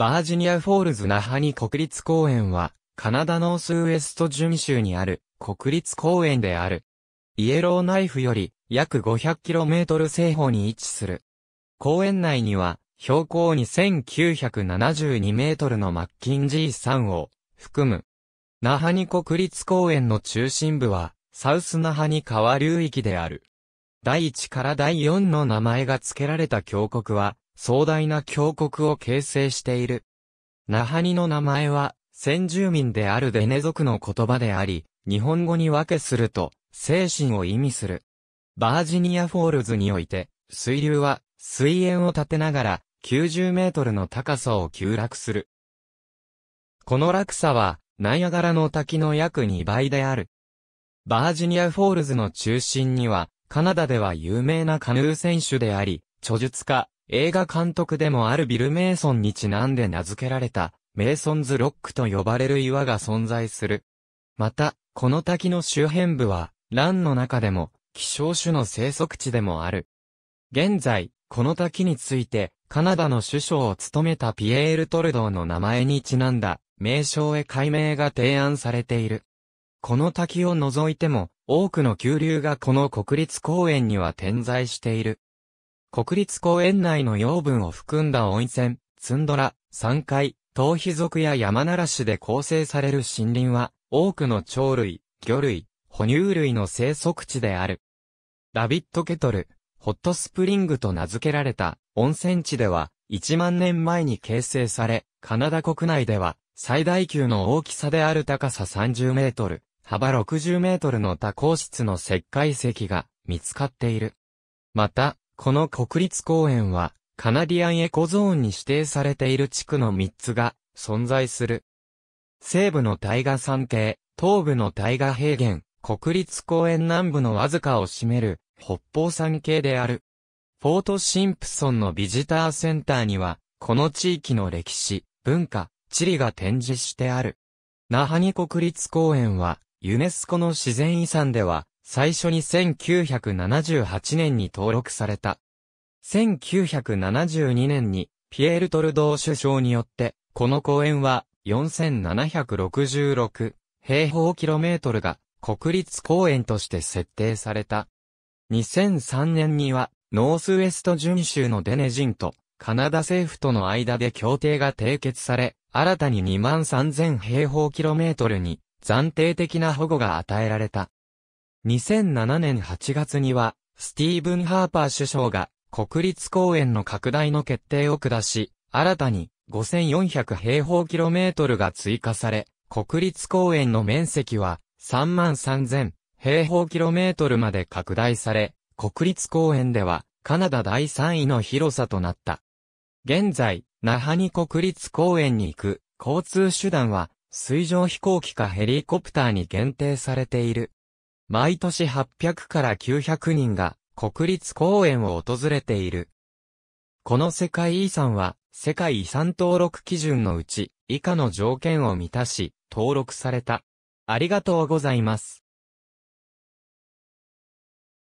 バージニアフォールズナハニ国立公園は、カナダノースウエスト準州にある国立公園である。イエローナイフより約 500km 西方に位置する。公園内には、標高2972メートルのマッキンジー山を含む。ナハニ国立公園の中心部は、サウスナハニ川流域である。第1から第4の名前が付けられた峡谷は、壮大な峡谷を形成している。ナハニの名前は、先住民であるデネ族の言葉であり、日本語に分けすると、精神を意味する。バージニアフォールズにおいて、水流は、水煙を立てながら、90メートルの高さを急落する。この落差は、ナイアガラの滝の約2倍である。バージニアフォールズの中心には、カナダでは有名なカヌー選手であり、著述家、映画監督でもあるビル・メイソンにちなんで名付けられた、メイソンズ・ロックと呼ばれる岩が存在する。また、この滝の周辺部は、ランの中でも、希少種の生息地でもある。現在、この滝について、カナダの首相を務めたピエール・トルドーの名前にちなんだ、名称へ改名が提案されている。この滝を除いても、多くの急流がこの国立公園には点在している。国立公園内の養分を含んだ温泉、ツンドラ、山海、頭皮族や山ならしで構成される森林は、多くの鳥類、魚類、哺乳類の生息地である。ラビットケトル、ホットスプリングと名付けられた温泉地では、1万年前に形成され、カナダ国内では、最大級の大きさである高さ30メートル、幅60メートルの多孔質の石灰石が見つかっている。また、この国立公園は、カナディアンエコゾーンに指定されている地区の3つが存在する。西部の大河山系、東部の大河平原、国立公園南部のわずかを占める北方山系である。フォート・シンプソンのビジターセンターには、この地域の歴史、文化、地理が展示してある。那覇に国立公園は、ユネスコの自然遺産では、最初に1978年に登録された。1972年に、ピエール・トルドー首相によって、この公園は、4766平方キロメートルが国立公園として設定された。2003年には、ノースウェスト準州のデネジンと、カナダ政府との間で協定が締結され、新たに2万3000平方キロメートルに暫定的な保護が与えられた。2007年8月には、スティーブン・ハーパー首相が国立公園の拡大の決定を下し、新たに5400平方キロメートルが追加され、国立公園の面積は33000平方キロメートルまで拡大され、国立公園ではカナダ第3位の広さとなった。現在、那覇に国立公園に行く交通手段は水上飛行機かヘリコプターに限定されている。毎年800から900人が国立公園を訪れている。この世界遺産は世界遺産登録基準のうち以下の条件を満たし登録された。ありがとうございます。